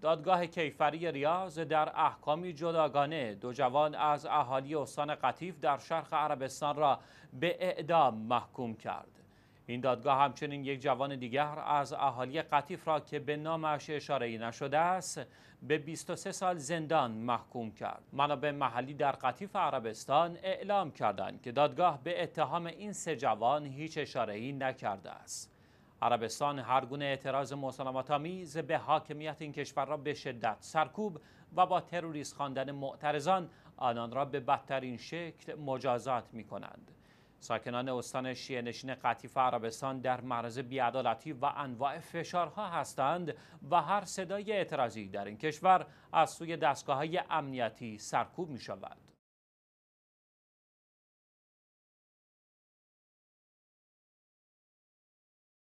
دادگاه کیفری ریاض در احکامی جداگانه دو جوان از اهالی استان قطیف در شرق عربستان را به اعدام محکوم کرد. این دادگاه همچنین یک جوان دیگر از اهالی قطیف را که به نامش اشاره نشده است به 23 سال زندان محکوم کرد. منابع محلی در قطیف عربستان اعلام کردند که دادگاه به اتهام این سه جوان هیچ اشاره نکرده است. عربستان هر گونه اعتراض مسالمت‌آمیز به حاکمیت این کشور را به شدت سرکوب و با تروریست خواندن معترضان آنان را به بدترین شکل مجازات می ساکنان استان شیعه نشین قطیف عربستان در معرض بیعدالتی و انواع فشارها هستند و هر صدای اعتراضی در این کشور از سوی دستگاه های امنیتی سرکوب می شود.